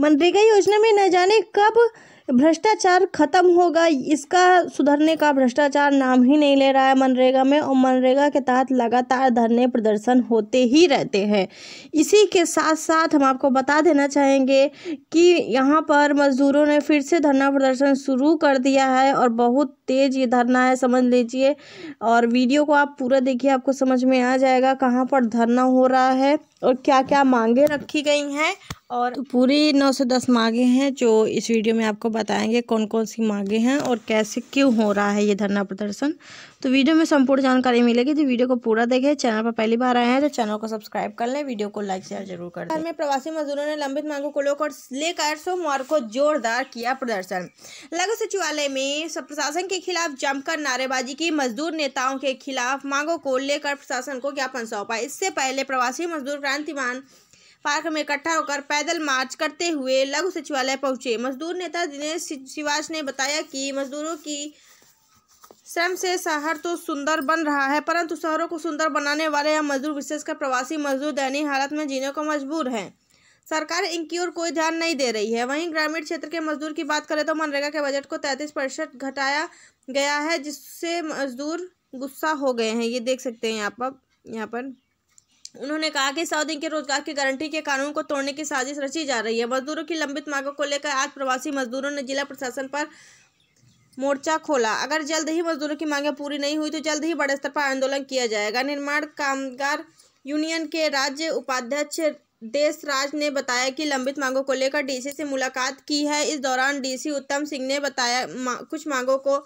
मनरेगा योजना में न जाने कब भ्रष्टाचार खत्म होगा इसका सुधरने का भ्रष्टाचार नाम ही नहीं ले रहा है मनरेगा में और मनरेगा के तहत लगातार धरने प्रदर्शन होते ही रहते हैं इसी के साथ साथ हम आपको बता देना चाहेंगे कि यहाँ पर मजदूरों ने फिर से धरना प्रदर्शन शुरू कर दिया है और बहुत तेज ये धरना है समझ लीजिए और वीडियो को आप पूरा देखिए आपको समझ में आ जाएगा कहाँ पर धरना हो रहा है और क्या क्या मांगे रखी गई हैं और तो पूरी 910 मांगे हैं जो इस वीडियो में आपको बताएंगे कौन कौन सी मांगे हैं और कैसे क्यों हो रहा है ये धरना प्रदर्शन तो वीडियो में संपूर्ण जानकारी मिलेगी तो वीडियो को पूरा देखें चैनल पर पहली बार आए हैं तो चैनल को सब्सक्राइब कर लें वीडियो को लाइक शेयर जरूर कर में प्रवासी मजदूरों ने लंबित मांगों को लेकर लेकर सोमवार को जोरदार किया प्रदर्शन लघु सचिवालय में प्रशासन के खिलाफ जमकर नारेबाजी की मजदूर नेताओं के खिलाफ मांगों को लेकर प्रशासन को ज्ञापन सौंपा इससे पहले प्रवासी मजदूर क्रांतिमान पार्क में इकट्ठा होकर पैदल मार्च करते हुए लघु सचिवालय पहुंचे मजदूर नेता दिनेश शिवाज ने बताया कि मजदूरों की श्रम से शहर तो सुंदर बन रहा है परंतु शहरों को सुंदर बनाने वाले यह मजदूर विशेषकर प्रवासी मजदूर दैनीय हालत में जीने को मजबूर हैं सरकार इनकी ओर कोई ध्यान नहीं दे रही है वहीं ग्रामीण क्षेत्र के मजदूर की बात करें तो मनरेगा के बजट को तैंतीस प्रतिशत घटाया गया है जिससे मजदूर गुस्सा हो गए हैं ये देख सकते हैं यहाँ पर यहाँ पर उन्होंने कहा कि सौ दिन के रोजगार की गारंटी के कानून को तोड़ने की साजिश रची जा रही है मजदूरों की लंबित मांगों को लेकर आज प्रवासी मजदूरों ने जिला प्रशासन पर मोर्चा खोला अगर जल्द ही मजदूरों की मांगें पूरी नहीं हुई तो जल्द ही बड़े स्तर पर आंदोलन किया जाएगा निर्माण कामगार यूनियन के राज्य उपाध्यक्ष देशराज ने बताया कि लंबित मांगों को लेकर डीसी से मुलाकात की है इस दौरान डीसी उत्तम सिंह ने बताया मा, कुछ मांगों को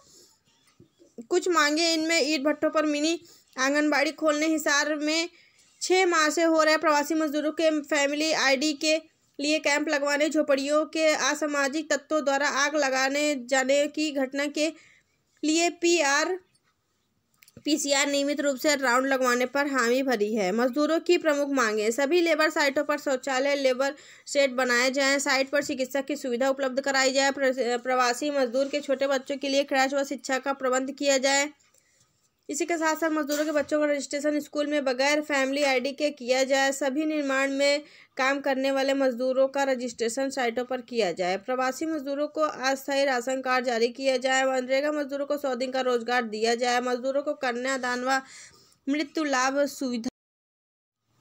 कुछ मांगे इनमें ईट भट्टों पर मिनी आंगनबाड़ी खोलने हिसार में छः माह से हो रहे प्रवासी मजदूरों के फैमिली आईडी के लिए कैंप लगवाने झोपड़ियों के असामाजिक तत्वों द्वारा आग लगाने जाने की घटना के लिए पीआर पीसीआर नियमित रूप से राउंड लगवाने पर हामी भरी है मजदूरों की प्रमुख मांगे सभी लेबर साइटों पर शौचालय लेबर शेड बनाए जाएं साइट पर चिकित्सा की सुविधा उपलब्ध कराई जाए प्रवासी मजदूर के छोटे बच्चों के लिए क्रैश व शिक्षा का प्रबंध किया जाए इसी के साथ साथ मजदूरों के बच्चों का रजिस्ट्रेशन स्कूल में बगैर फैमिली आईडी के किया जाए सभी निर्माण में काम करने वाले मजदूरों का रजिस्ट्रेशन साइटों पर किया जाए प्रवासी मजदूरों को अस्थायी राशन कार्ड जारी किया जाए मनरेगा मजदूरों को सौ दिन का रोजगार दिया जाए मजदूरों को कन्यादान व मृत्यु लाभ सुविधा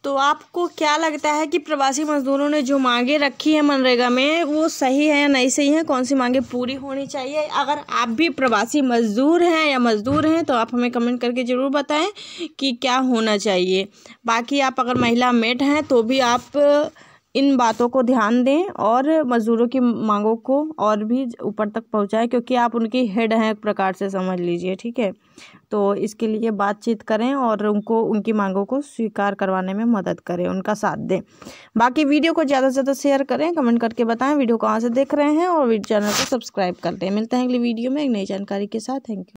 तो आपको क्या लगता है कि प्रवासी मजदूरों ने जो मांगे रखी है मनरेगा में वो सही है या नहीं सही है कौन सी मांगे पूरी होनी चाहिए अगर आप भी प्रवासी मजदूर हैं या मजदूर हैं तो आप हमें कमेंट करके ज़रूर बताएं कि क्या होना चाहिए बाकी आप अगर महिला मेट हैं तो भी आप इन बातों को ध्यान दें और मज़दूरों की मांगों को और भी ऊपर तक पहुंचाएं क्योंकि आप उनकी हेड हैं एक प्रकार से समझ लीजिए ठीक है तो इसके लिए बातचीत करें और उनको उनकी मांगों को स्वीकार करवाने में मदद करें उनका साथ दें बाकी वीडियो को ज़्यादा से ज़्यादा शेयर करें कमेंट करके बताएं वीडियो कहाँ से देख रहे हैं और चैनल को सब्सक्राइब कर दें मिलते हैं अगली वीडियो में एक नई जानकारी के साथ थैंक यू